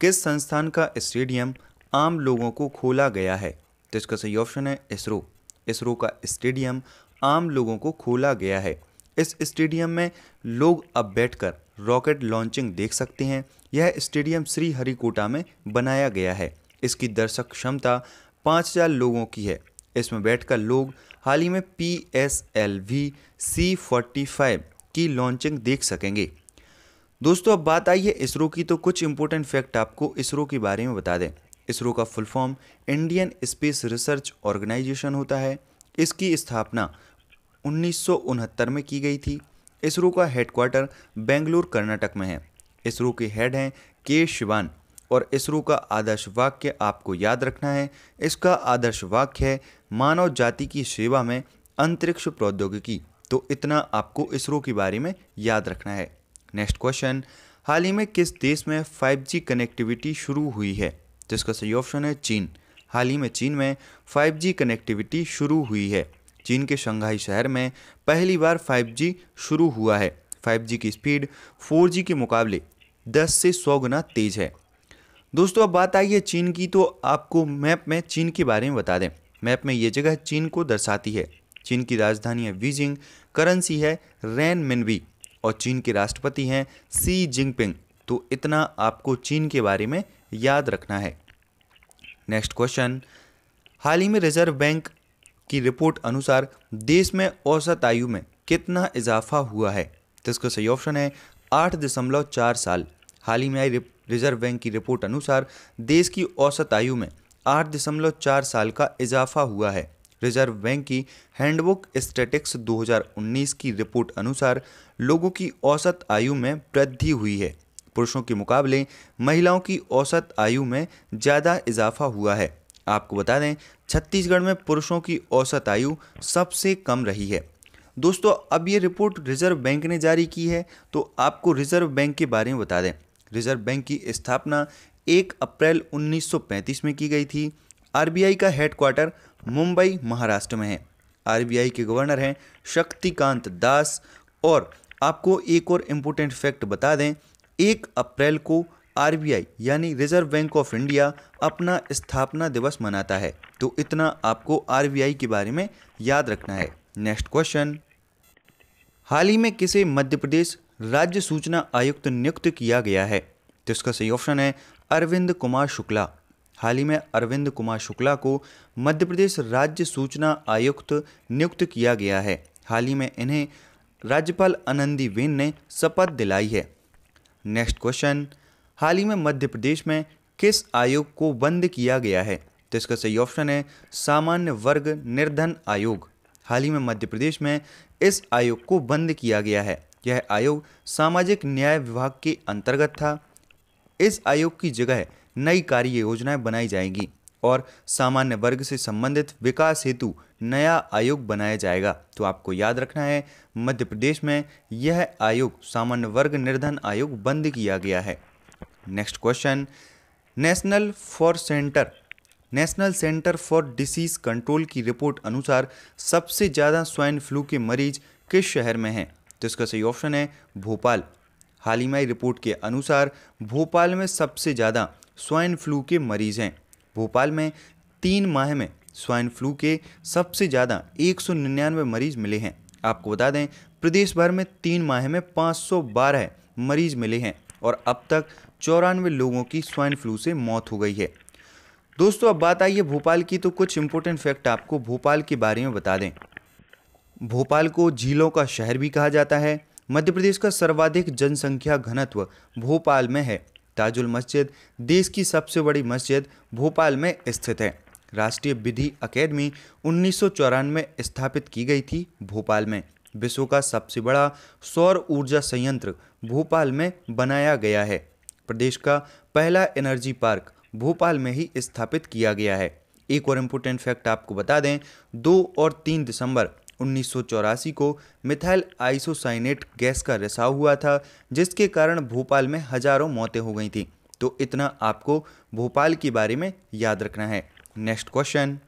किस संस्थान का स्टेडियम आम लोगों को खोला गया है तो इसका सही ऑप्शन है इसरो इसरो का स्टेडियम आम लोगों को खोला गया है इस स्टेडियम में लोग अब बैठकर रॉकेट लॉन्चिंग देख सकते हैं यह स्टेडियम श्रीहरिकोटा में बनाया गया है इसकी दर्शक क्षमता पाँच हज़ार लोगों की है इसमें बैठकर लोग हाल ही में P S L V C forty five की लॉन्चिंग देख सकेंगे दोस्तों अब बात आई है इसरो की तो कुछ इंपॉर्टेंट फैक्ट आपको इसरो के बारे में बता दें इसरो का full form Indian space research organisation होता है इसकी स्थापना उन्नीस में की गई थी इसरो का हेडक्वार्टर बेंगलुरु कर्नाटक में है इसरो के हेड हैं के शिवान और इसरो का आदर्श वाक्य आपको याद रखना है इसका आदर्श वाक्य है मानव जाति की सेवा में अंतरिक्ष प्रौद्योगिकी तो इतना आपको इसरो के बारे में याद रखना है नेक्स्ट क्वेश्चन हाल ही में किस देश में 5G कनेक्टिविटी शुरू हुई है जिसका सही ऑप्शन है चीन हाल ही में चीन में 5G कनेक्टिविटी शुरू हुई है चीन के शंघाई शहर में पहली बार 5G शुरू हुआ है 5G की स्पीड 4G के मुकाबले 10 से 100 गुना तेज़ है दोस्तों अब बात आई है चीन की तो आपको मैप में चीन के बारे में बता दें मैप में ये जगह चीन को दर्शाती है चीन की राजधानी है बीजिंग करेंसी है रैन मिनवी और चीन के राष्ट्रपति हैं सी जिनपिंग तो इतना आपको चीन के बारे में याद रखना है नेक्स्ट क्वेश्चन हाल ही में रिजर्व बैंक की रिपोर्ट अनुसार देश में औसत आयु में कितना इजाफा हुआ है तो इसका सही ऑप्शन है आठ दशमलव चार साल हाल ही में आई रिजर्व बैंक की रिपोर्ट अनुसार देश की औसत आयु में आठ दशमलव चार साल का इजाफा हुआ है रिजर्व बैंक की हैंडबुक स्टेटिक्स 2019 की रिपोर्ट अनुसार लोगों की औसत आयु में वृद्धि हुई है पुरुषों के मुकाबले महिलाओं की औसत आयु में ज़्यादा इजाफा हुआ है आपको बता दें छत्तीसगढ़ में पुरुषों की औसत आयु सबसे कम रही है दोस्तों अब ये रिपोर्ट रिजर्व बैंक ने जारी की है तो आपको रिजर्व बैंक के बारे में बता दें रिजर्व बैंक की स्थापना 1 अप्रैल 1935 में की गई थी आरबीआई का हेडक्वार्टर मुंबई महाराष्ट्र में है आरबीआई के गवर्नर हैं शक्तिकांत दास और आपको एक और इम्पोर्टेंट फैक्ट बता दें एक अप्रैल को आरबीआई यानी रिजर्व बैंक ऑफ इंडिया अपना स्थापना दिवस मनाता है तो इतना आपको आरबीआई के बारे में याद रखना है नेक्स्ट क्वेश्चन हाल ही में किसे मध्य प्रदेश राज्य सूचना आयुक्त नियुक्त किया गया है तो इसका सही ऑप्शन है अरविंद कुमार शुक्ला हाल ही में अरविंद कुमार शुक्ला को मध्य प्रदेश राज्य सूचना आयुक्त नियुक्त किया गया है हाल ही में इन्हें राज्यपाल आनंदी बेन ने शपथ दिलाई है नेक्स्ट क्वेश्चन हाल ही में मध्य प्रदेश में किस आयोग को बंद किया गया है तो इसका सही ऑप्शन है सामान्य वर्ग निर्धन आयोग हाल ही में मध्य प्रदेश में इस आयोग को बंद किया गया है यह आयोग सामाजिक न्याय विभाग के अंतर्गत था इस आयोग की जगह नई कार्य योजनाएं बनाई जाएंगी और सामान्य वर्ग से संबंधित विकास हेतु नया आयोग बनाया जाएगा तो आपको याद रखना है मध्य प्रदेश में यह आयोग सामान्य वर्ग निर्धन आयोग बंद किया गया है next question national for centre national centre for disease control की रिपोर्ट अनुसार सबसे ज़्यादा स्वाइन फ्लू के मरीज किस शहर में हैं तो इसका सही ऑप्शन है भोपाल हाल ही में रिपोर्ट के अनुसार भोपाल में सबसे ज़्यादा स्वाइन फ्लू के मरीज़ हैं भोपाल में तीन माह में स्वाइन फ्लू के सबसे ज़्यादा एक मरीज़ मिले हैं आपको बता दें प्रदेश भर में तीन माह में 512 मरीज़ मिले हैं और अब तक चौरानवे लोगों की स्वाइन फ्लू से मौत हो गई है दोस्तों अब बात आई है भोपाल की तो कुछ इंपॉर्टेंट फैक्ट आपको भोपाल के बारे में बता दें भोपाल को झीलों का शहर भी कहा जाता है मध्य प्रदेश का सर्वाधिक जनसंख्या घनत्व भोपाल में है ताजुल मस्जिद देश की सबसे बड़ी मस्जिद भोपाल में स्थित है राष्ट्रीय विधि अकेडमी उन्नीस में स्थापित की गई थी भोपाल में विश्व का सबसे बड़ा सौर ऊर्जा संयंत्र भोपाल में बनाया गया है प्रदेश का पहला एनर्जी पार्क भोपाल में ही स्थापित किया गया है एक और इम्पोर्टेंट फैक्ट आपको बता दें दो और तीन दिसंबर उन्नीस को मिथाइल आइसोसाइनेट गैस का रिसाव हुआ था जिसके कारण भोपाल में हजारों मौतें हो गई थी तो इतना आपको भोपाल के बारे में याद रखना है नेक्स्ट क्वेश्चन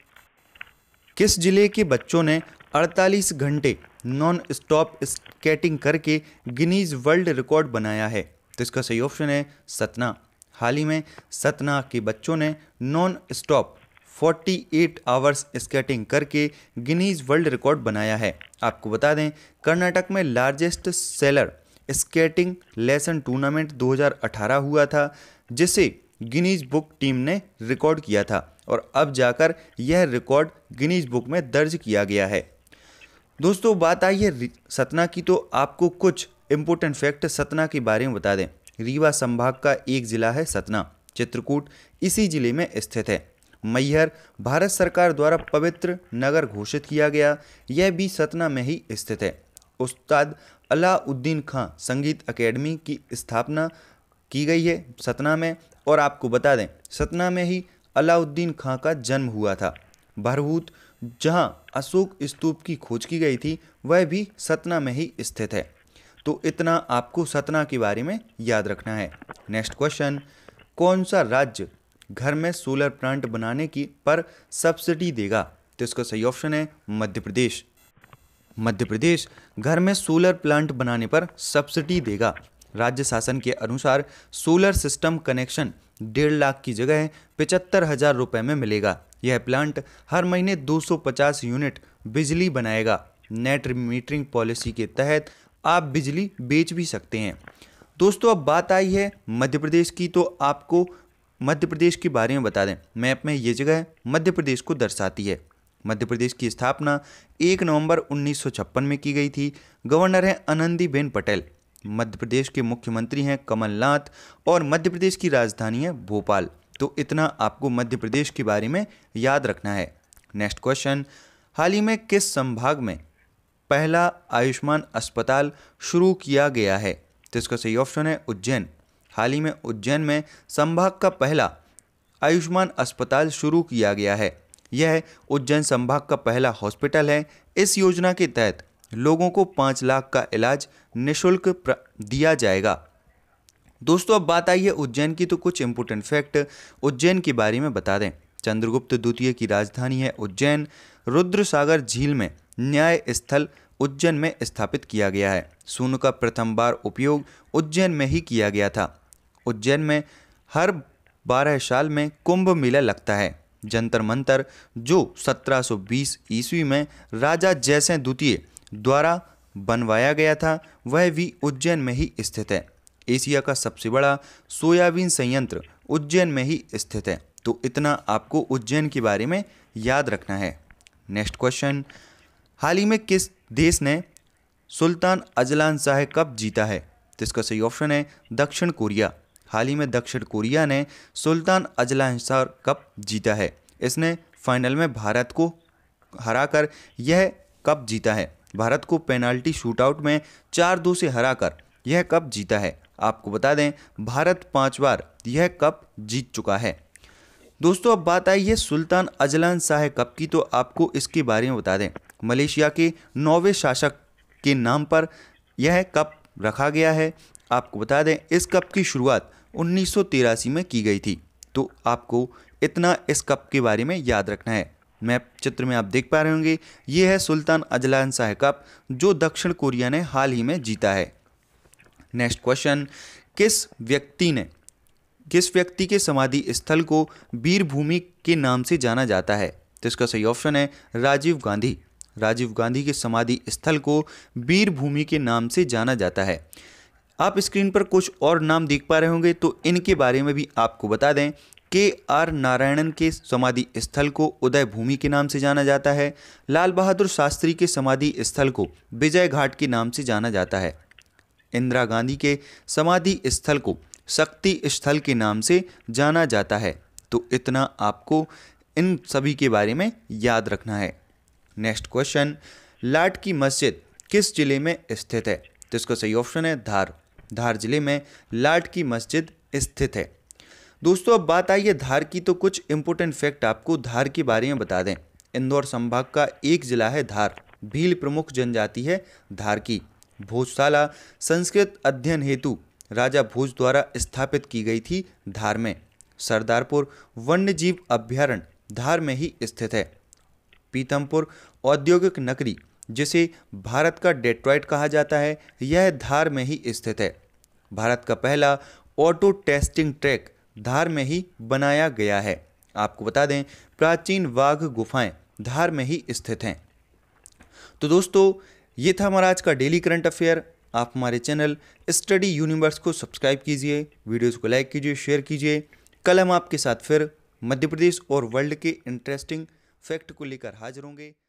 किस जिले के बच्चों ने 48 घंटे नॉन स्टॉप स्केटिंग करके गिनीज वर्ल्ड रिकॉर्ड बनाया है तो इसका सही ऑप्शन है सतना हाल ही में सतना के बच्चों ने नॉन स्टॉप 48 आवर्स स्केटिंग करके गिनीज वर्ल्ड रिकॉर्ड बनाया है आपको बता दें कर्नाटक में largest roller skating lesson tournament 2018 हुआ था जिसे गिनीज बुक टीम ने रिकॉर्ड किया था और अब जाकर यह रिकॉर्ड गिनीज बुक में दर्ज किया गया है दोस्तों बात आई है सतना की तो आपको कुछ इम्पोर्टेंट फैक्ट सतना के बारे में बता दें रीवा संभाग का एक ज़िला है सतना चित्रकूट इसी जिले में स्थित है मैहर भारत सरकार द्वारा पवित्र नगर घोषित किया गया यह भी सतना में ही स्थित है उस्ताद अलाउद्दीन खां संगीत अकेडमी की स्थापना की गई है सतना में और आपको बता दें सतना में ही अलाउद्दीन खां का जन्म हुआ था भरहूत जहां अशोक स्तूप की खोज की गई थी वह भी सतना में ही स्थित है तो इतना आपको सतना के बारे में याद रखना है नेक्स्ट क्वेश्चन कौन सा राज्य घर में सोलर प्लांट बनाने की पर सब्सिडी देगा तो इसका सही ऑप्शन है मध्य प्रदेश मध्य प्रदेश घर में सोलर प्लांट बनाने पर सब्सिडी देगा राज्य शासन के अनुसार सोलर सिस्टम कनेक्शन डेढ़ लाख की जगह पिचहत्तर हजार रुपये में मिलेगा यह प्लांट हर महीने 250 यूनिट बिजली बनाएगा नेट मीटरिंग पॉलिसी के तहत आप बिजली बेच भी सकते हैं दोस्तों अब बात आई है मध्य प्रदेश की तो आपको मध्य प्रदेश के बारे में बता दें मैप में ये जगह मध्य प्रदेश को दर्शाती है मध्य प्रदेश की स्थापना एक नवंबर उन्नीस में की गई थी गवर्नर हैं आनंदीबेन पटेल मध्य प्रदेश के मुख्यमंत्री हैं कमलनाथ और मध्य प्रदेश की राजधानी है भोपाल तो इतना आपको मध्य प्रदेश के बारे में याद रखना है नेक्स्ट क्वेश्चन हाल ही में किस संभाग में पहला आयुष्मान अस्पताल शुरू किया गया है तो इसका सही ऑप्शन है उज्जैन हाल ही में उज्जैन में संभाग का पहला आयुष्मान अस्पताल शुरू किया गया है यह उज्जैन संभाग का पहला हॉस्पिटल है इस योजना के तहत लोगों को पाँच लाख का इलाज निःशुल्क दिया जाएगा दोस्तों अब बात आई है उज्जैन की तो कुछ इंपोर्टेंट फैक्ट उज्जैन के बारे में बता दें चंद्रगुप्त द्वितीय की राजधानी है उज्जैन रुद्र सागर झील में न्याय स्थल उज्जैन में स्थापित किया गया है सून का प्रथम बार उपयोग उज्जैन में ही किया गया था उज्जैन में हर बारह साल में कुंभ मेला लगता है जंतर मंतर जो 1720 ईस्वी में राजा जयसिंह द्वितीय द्वारा बनवाया गया था वह भी उज्जैन में ही स्थित है एशिया का सबसे बड़ा सोयाबीन संयंत्र उज्जैन में ही स्थित है तो इतना आपको उज्जैन के बारे में याद रखना है नेक्स्ट क्वेश्चन हाल ही में किस देश ने सुल्तान अजलान शाह कप जीता है तो इसका सही ऑप्शन है दक्षिण कोरिया हाल ही में दक्षिण कोरिया ने सुल्तान अजला हिसार कप जीता है इसने फाइनल में भारत को हराकर यह कप जीता है भारत को पेनाल्टी शूटआउट में चार दो से हराकर यह कप जीता है आपको बता दें भारत पांच बार यह कप जीत चुका है दोस्तों अब बात आई है सुल्तान अजलान शाह कप की तो आपको इसके बारे में बता दें मलेशिया के नौवे शासक के नाम पर यह कप रखा गया है आपको बता दें इस कप की शुरुआत उन्नीस में की गई थी तो आपको इतना इस कप के बारे में याद रखना है मैप चित्र में आप देख पा रहे होंगे ये है सुल्तान अजलान शाह कप जो दक्षिण कोरिया ने हाल ही में जीता है नेक्स्ट क्वेश्चन किस व्यक्ति ने किस व्यक्ति के समाधि स्थल को वीरभूमि के नाम से जाना जाता है तो इसका सही ऑप्शन है राजीव गांधी राजीव गांधी के समाधि स्थल को वीरभूमि के नाम से जाना जाता है आप स्क्रीन पर कुछ और नाम देख पा रहे होंगे तो इनके बारे में भी आपको बता दें के आर नारायणन के समाधि स्थल को उदय भूमि के नाम से जाना जाता है लाल बहादुर शास्त्री के समाधि स्थल को विजय घाट के नाम से जाना जाता है इंदिरा गांधी के समाधि स्थल को शक्ति स्थल के नाम से जाना जाता है तो इतना आपको इन सभी के बारे में याद रखना है नेक्स्ट क्वेश्चन लाट की मस्जिद किस जिले में स्थित है तो इसका सही ऑप्शन है धार धार जिले में लाट की मस्जिद स्थित है दोस्तों अब बात आई है धार की तो कुछ इम्पोर्टेंट फैक्ट आपको धार के बारे में बता दें इंदौर संभाग का एक जिला है धार भील प्रमुख जनजाति है धार की भोजशाला संस्कृत अध्ययन हेतु राजा भोज द्वारा स्थापित की गई थी धार में सरदारपुर वन्यजीव अभ्यारण्य धार में ही स्थित है पीतमपुर औद्योगिक नगरी जिसे भारत का डेट्रॉइट कहा जाता है यह धार में ही स्थित है भारत का पहला ऑटो टेस्टिंग ट्रैक धार में ही बनाया गया है आपको बता दें प्राचीन वाघ गुफाएं धार में ही स्थित हैं तो दोस्तों ये था हमारा आज का डेली करंट अफेयर आप हमारे चैनल स्टडी यूनिवर्स को सब्सक्राइब कीजिए वीडियोस को लाइक कीजिए शेयर कीजिए कल हम आपके साथ फिर मध्य प्रदेश और वर्ल्ड के इंटरेस्टिंग फैक्ट को लेकर हाजिर होंगे